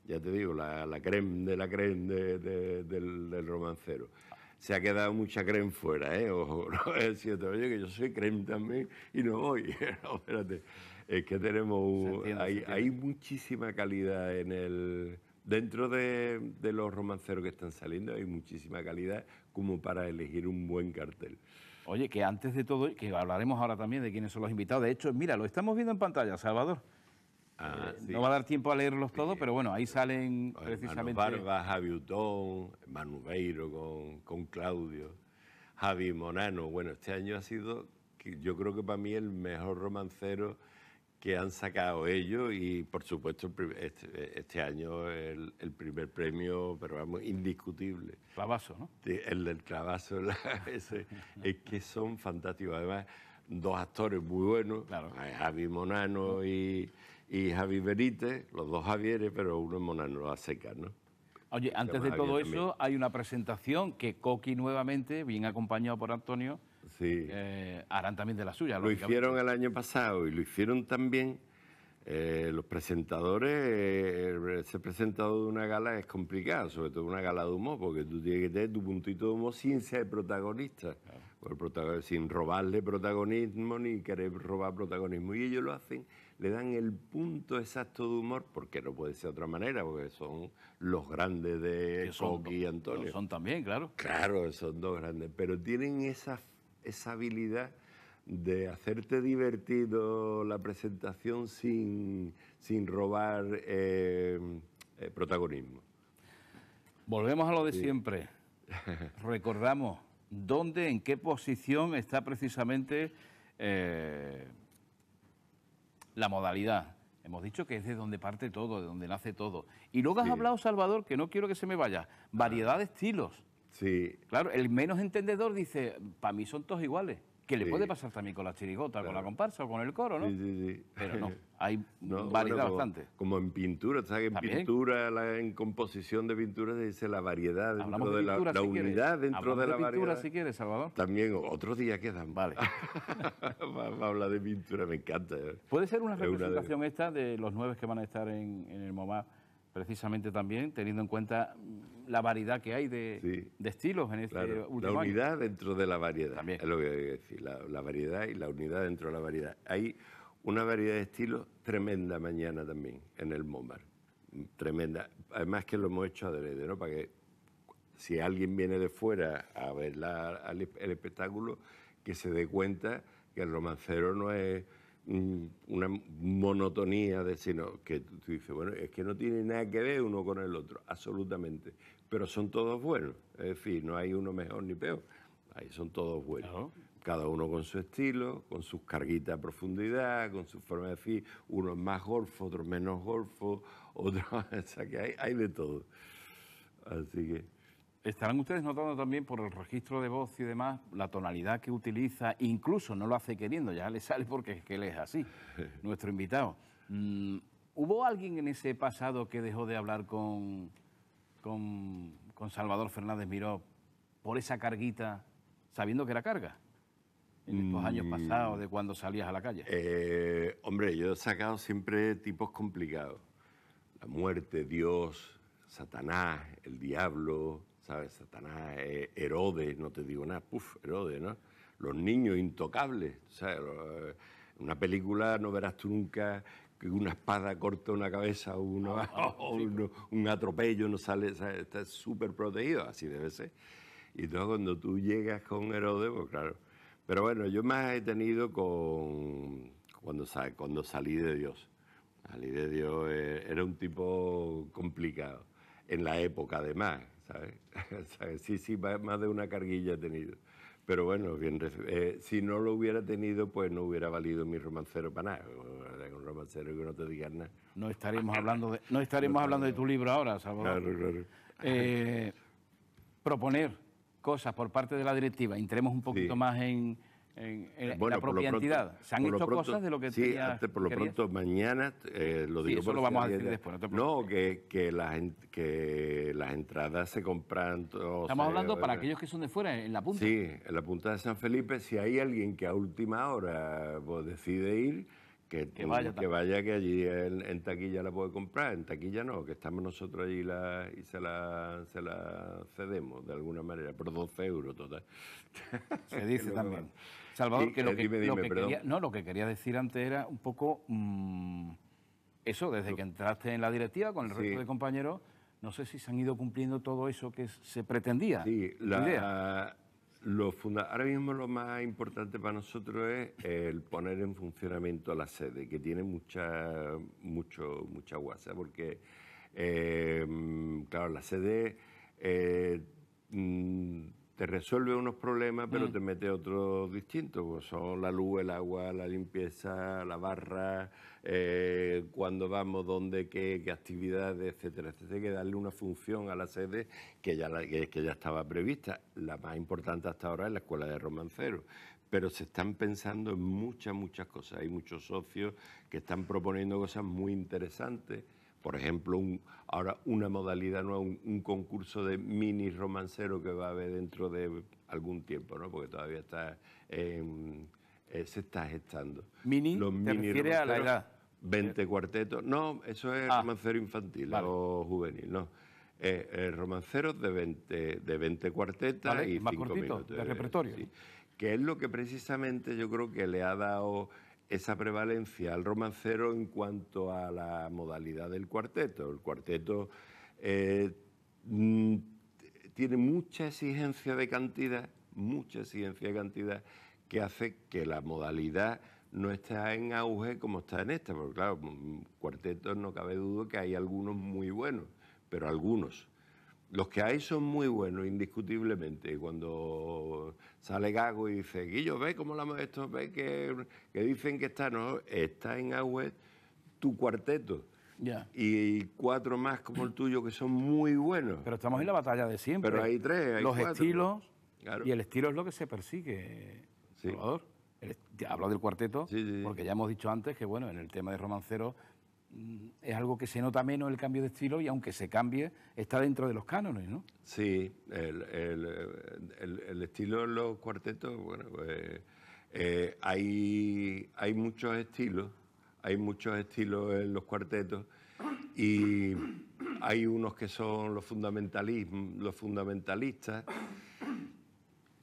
ya te digo, la, la creme de la creme del, romancero se ha quedado mucha creme fuera, ¿eh? Ojo, no es cierto, oye, que yo soy creme también y no voy. espérate, es que tenemos. hay, muchísima calidad en el. Dentro de, de los romanceros que están saliendo, hay muchísima calidad como para elegir un buen cartel. Oye, que antes de todo, que hablaremos ahora también de quiénes son los invitados. De hecho, mira, lo estamos viendo en pantalla, Salvador. Ah, eh, no va a dar tiempo a leerlos todos, pero bueno, ahí salen precisamente. Barba, Javi Utón, Manu con, con Claudio, Javi Monano. Bueno, este año ha sido, yo creo que para mí, el mejor romancero que han sacado ellos y por supuesto este, este, año el, primer premio, pero vamos, indiscutible. Clavazo, ¿no? El del clavazo, es que son fantásticos. Además, dos actores muy buenos, Javi Monano y, Javi Benítez, los dos Javieres, pero uno es Monano, a seca, ¿no? Oye, antes de todo eso, hay una presentación que Coqui nuevamente, bien acompañado por Antonio, sí. Eh, harán también de la suya. Lo hicieron el año pasado y lo hicieron también eh, los presentadores. Eh, ser presentado de una gala es complicado, sobre todo una gala de humor, porque tú tienes que tener tu puntito de humor sin ser protagonista, protagonista sin robarle protagonismo ni querer robar protagonismo. Y ellos lo hacen, le dan el punto exacto de humor, porque no puede ser de otra manera, porque son los grandes de Coqui y Antonio. Son también, claro. Claro, son dos grandes, pero tienen esa esa habilidad de hacerte divertido la presentación sin, robar eh, eh, protagonismo. Volvemos a lo de siempre. Recordamos dónde, en qué posición está precisamente eh, la modalidad. Hemos dicho que es de donde parte todo, de donde nace todo. Y luego has hablado, Salvador, que no quiero que se me vaya, ah. variedad de estilos. Sí. Claro, el menos entendedor dice, para mí son todos iguales. Que le puede pasar también con la chirigota, con la comparsa o con el coro, ¿no? Sí, sí, sí. Pero no, hay variedad bastante. Como en pintura, ¿sabes? En pintura, la, en composición de pintura se dice la variedad dentro de, la, unidad dentro de, la pintura, si quieres, Salvador. También otro día quedan. Vale. Habla de pintura, me encanta. Eh. Puede ser una representación esta de los nueve que van a estar en, en el MoMA, precisamente también, teniendo en cuenta la variedad que hay de, estilos en este La unidad dentro de la variedad, es lo que voy a decir, la, variedad y la unidad dentro de la variedad. Hay una variedad de estilos tremenda mañana también en el Mómar. Tremenda. Además que lo hemos hecho adrede, ¿no? Para que si alguien viene de fuera a ver el espectáculo, que se dé cuenta que el romancero no es una monotonía de sino que tú, dices, bueno, es que no tiene nada que ver uno con el otro, absolutamente. Pero son todos buenos, es decir, no hay uno mejor ni peor, ahí son todos buenos. Cada uno con su estilo, con sus carguitas de profundidad, con su forma de decir, uno más golfo, otro menos golfo, otro, que hay, hay de todo. Así que estarán ustedes notando también por el registro de voz y demás la tonalidad que utiliza, incluso no lo hace queriendo, ya le sale porque es que él es así, nuestro invitado. Mm, ¿Hubo alguien en ese pasado que dejó de hablar con, con, Salvador Fernández Miró por esa carguita, sabiendo que era carga? en los mm. años pasados de cuando salías a la calle? Eh, hombre, yo he sacado siempre tipos complicados. La muerte, Dios, Satanás, el diablo, ¿sabes? Satanás, eh, Herodes, no te digo nada, puf, Herodes, ¿no? Los niños intocables, eh, Una película no verás tú nunca que una espada corta una cabeza ah, o, un, atropello no sale, está súper protegido, así debe ser. Y entonces cuando tú llegas con Herodes, pues claro. Pero bueno, yo más he tenido con cuando, cuando salí de Dios. Salí de Dios eh, era un tipo complicado, en la época además ¿sabes? Sí, sí, más de una carguilla he tenido. Pero bueno, bien, eh, si no lo hubiera tenido, pues no hubiera valido mi romancero para nada. Un romancero que no te diga nada. No estaremos hablando de, no estaremos hablando de tu libro ahora, Salvador. Claro, claro. Eh, proponer cosas por parte de la directiva. Entremos un poquito más en en, la propia entidad. Se han hecho cosas de lo que Sí, por lo pronto mañana lo digo. No, que, que, las, que las entradas se compran. Estamos hablando para aquellos que son de fuera, en la punta. Sí, en la punta de San Felipe. Si hay alguien que a última hora pues, decide ir, que, vaya, que, allí en, taquilla la puede comprar, en taquilla no, que estamos nosotros allí la, y se la, se la cedemos de alguna manera, por 12 euros total. Se dice también. Salvador, lo eh, quería, no, lo que quería decir antes era un poco mm, eso, desde que entraste en la directiva con el resto de compañeros, no sé si se han ido cumpliendo todo eso que se pretendía. Sí, la, idea. ahora mismo lo más importante para nosotros es el poner en funcionamiento la sede, que tiene mucha, mucho, mucha guasa, porque, eh, claro, la sede... Eh, mm, te resuelve unos problemas, pero mm. te mete otros distintos, son la luz, el agua, la limpieza, la barra, eh, cuándo vamos, dónde, qué, qué actividades, etcétera, Hay que darle una función a la sede que ya, que ya estaba prevista. La más importante hasta ahora es la escuela de romanceros, pero se están pensando en muchas, muchas cosas. Hay muchos socios que están proponiendo cosas muy interesantes por ejemplo, ahora una modalidad nueva, un, concurso de mini romancero que va a haber dentro de algún tiempo, ¿no? porque todavía está, eh, se está gestando. ¿Mini? Los ¿Te a la edad? 20 cuartetos. No, eso es ah. romancero infantil o juvenil, no. Eh, eh, romanceros de 20, de 20 cuartetas y minutos. De repertorio. que es lo que precisamente yo creo que le ha dado esa prevalencia al romancero en cuanto a la modalidad del cuarteto. El cuarteto eh, mm, tiene mucha exigencia de cantidad, mucha exigencia de cantidad, que hace que la modalidad no esté en auge como está en esta, porque claro, mm, cuartetos no cabe duda que hay algunos muy buenos, pero algunos los que hay son muy buenos, indiscutiblemente. Cuando sale Gago y dice, Guillo, ve cómo la hecho, ve que, dicen que está, no, está en Agüez tu cuarteto. Y cuatro más como el tuyo que son muy buenos. Pero estamos en la batalla de siempre. Pero hay tres, hay Los estilos. Y el estilo es lo que se persigue, sí. hablo del cuarteto, porque ya hemos dicho antes que, bueno, en el tema de romancero es algo que se nota menos el cambio de estilo y aunque se cambie, está dentro de los cánones, ¿no? Sí, el, estilo en los cuartetos, bueno, pues, eh, hay, hay muchos estilos, hay muchos estilos en los cuartetos y hay unos que son los, fundamentalism, los fundamentalistas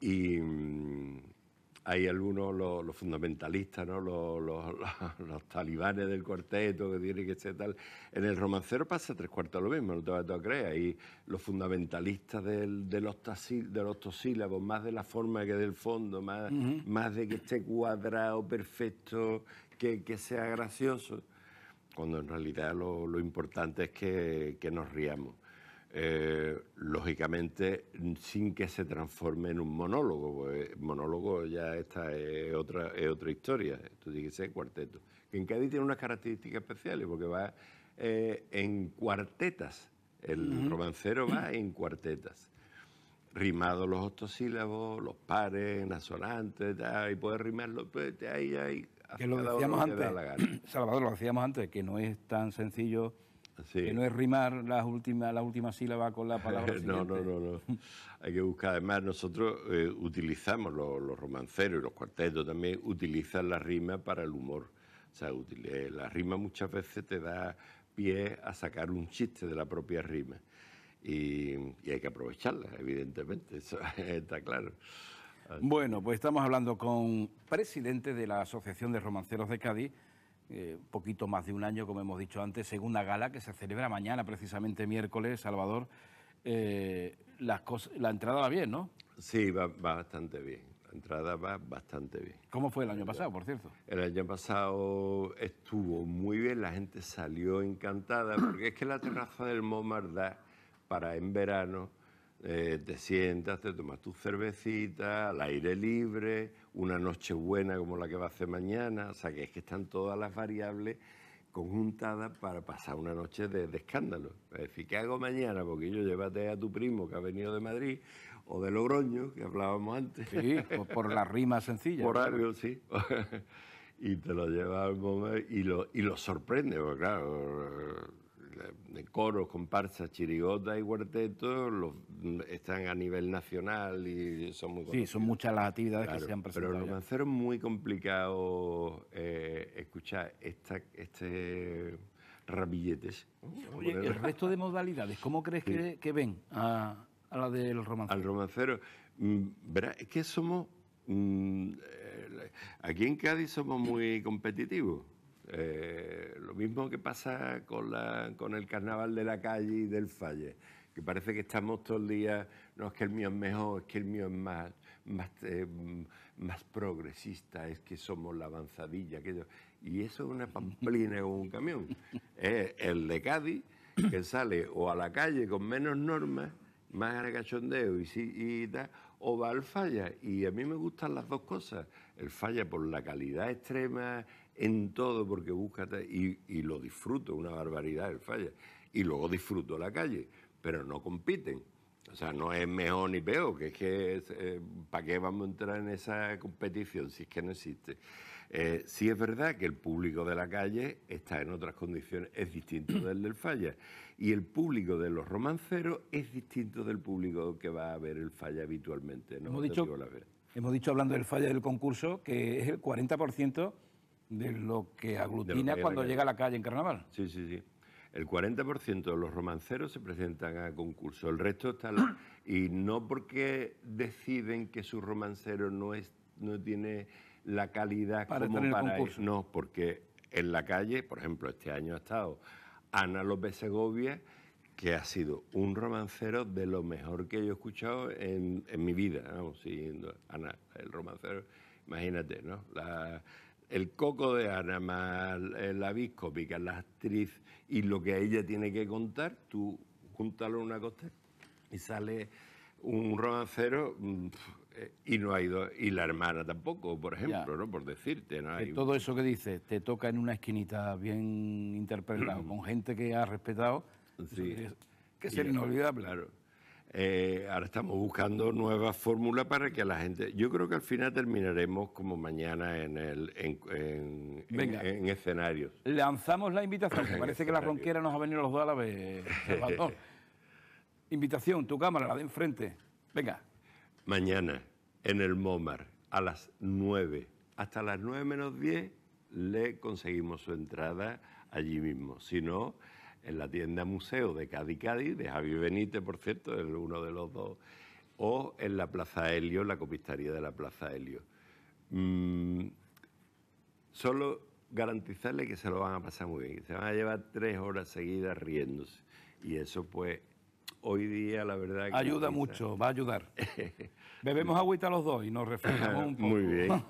y hay algunos, los, fundamentalistas, ¿no? Los, talibanes del cuarteto que tiene que ser tal. En el romancero pasa tres cuartos lo mismo, no te vas a creer. Y los fundamentalistas de, los octosílabos, de los más de la forma que del fondo, más, más de que esté cuadrado, perfecto, que, que sea gracioso. Cuando en realidad lo, lo importante es que, que nos riamos. Eh, lógicamente sin que se transforme en un monólogo. Pues, monólogo ya esta es otra, es otra historia, tú dices cuarteto. Que en Cádiz tiene unas características especiales porque va eh, en cuartetas, el romancero va en cuartetas. Rimado los octosílabos, los pares, en y puedes rimarlo pues, ahí, ahí. Que lo decíamos antes, Salvador, lo decíamos antes, que no es tan sencillo que no es rimar las últimas, las sílabas con la palabra. no, no, no, no. Hay que buscar. Además, nosotros eh, utilizamos, los, romanceros y los cuartetos también, utilizan la rima para el humor. O sea, eh, la rima muchas veces te da pie a sacar un chiste de la propia rima. Y, y hay que aprovecharla, evidentemente, eso está claro. Bueno, pues estamos hablando con presidente de la Asociación de Romanceros de Cádiz, eh, poquito más de un año, como hemos dicho antes, segunda gala que se celebra mañana, precisamente miércoles, Salvador. Eh, la entrada va bien, ¿no? Sí, va, bastante bien. La entrada va bastante bien. ¿Cómo fue el año pasado, por cierto? El año pasado estuvo muy bien, la gente salió encantada, porque es que la terraza del Montmartre para en verano eh, te sientas, te tomas tu cervecita, al aire libre, una noche buena como la que va a hacer mañana, o sea que es que están todas las variables conjuntadas para pasar una noche de, escándalo. Es decir, ¿qué hago mañana? Porque yo llévate a tu primo que ha venido de Madrid o de Logroño, que hablábamos antes. Sí, por la rima sencilla. Por algo, sí. y te lo lleva al y lo, y lo sorprende, porque claro, coros, comparsas, chirigotas y cuartetos los, mm, están a nivel nacional y son muy Sí, son muchas las actividades que se han presentado. Pero el Romancero es muy complicado eh, escuchar esta, este rabilletes. el resto de modalidades, ¿cómo crees que, ven a, a, la del romancero? Al romancero. Mm, Verás, es que somos... Mm, eh, aquí en Cádiz somos muy competitivos. Eh, lo mismo que pasa con, el carnaval de la calle y del falle, que parece que estamos todo el día, no es que el mío es mejor, es que el mío es más, más, eh, progresista, es que somos la avanzadilla. Aquello. Y eso es una pamplina o un camión. ...es el de Cádiz, que sale o a la calle con menos normas, más agachondeo y, y tal, o va al falla. Y a mí me gustan las dos cosas. El falla por la calidad extrema, en todo porque búscate, y, lo disfruto, una barbaridad el falla. Y luego disfruto la calle, pero no compiten. O sea, no es mejor ni peor, que es que eh, ¿para qué vamos a entrar en esa competición si es que no existe? Eh, sí es verdad que el público de la calle está en otras condiciones, es distinto del del falla. Y el público de los romanceros es distinto del público que va a ver el falla habitualmente. No hemos, dicho, la hemos dicho, hablando del falla del concurso, que es el 40% de lo que aglutina cuando llega a la calle en carnaval. Sí, sí, sí. El 40% de los romanceros se presentan a concurso, el resto está... y no porque deciden que su romancero no, es, no tiene la calidad para como para... Concurso. No, porque en la calle, por ejemplo, este año ha estado Ana López Segovia, que ha sido un romancero de lo mejor que yo he escuchado en, mi vida. Vamos, Ana, el romancero, imagínate, ¿no? La el coco de Ana más la biscópica, la actriz y lo que ella tiene que contar, tú júntalo en una costa y sale un romancero mm, y no ha ido y la hermana tampoco por ejemplo no por decirte no todo eso que dices te toca en una esquinita bien interpretado con gente que ha respetado que es, que claro eh, ahora estamos buscando nuevas fórmulas para que la gente. Yo creo que al final terminaremos como mañana en el en, en, escenarios. Lanzamos la invitación. Que parece que la ronquera nos ha venido los dos a la vez. invitación, tu cámara, la de enfrente. Venga. Mañana en el MOMAR a las 9. Hasta las 9 menos 10 le conseguimos su entrada allí mismo. Si no, en la tienda museo de Cádiz Cádiz, de Javier Benítez, por cierto, es uno de los dos, o en la Plaza Helio, la copistaría de la Plaza Helio. Mm, solo garantizarle que se lo van a pasar muy bien, que se van a llevar tres horas seguidas riéndose. Y eso pues hoy día la verdad... Ayuda mucho, va a ayudar. Bebemos agüita los dos y nos refrescamos un poco. Muy bien.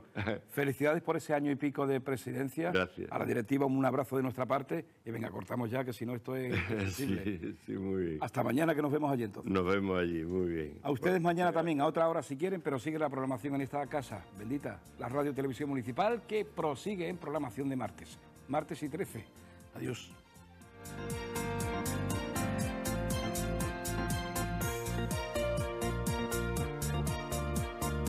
felicidades por ese año y pico de presidencia. Gracias. A la directiva un abrazo de nuestra parte y venga, cortamos ya, que si no esto es sí, sí, muy bien. Hasta mañana que nos vemos allí entonces. Nos vemos allí, muy bien. A ustedes mañana también, a otra hora si quieren, pero sigue la programación en esta casa, bendita, la Radio Televisión Municipal, que prosigue en programación de martes. Martes y 13. Adiós.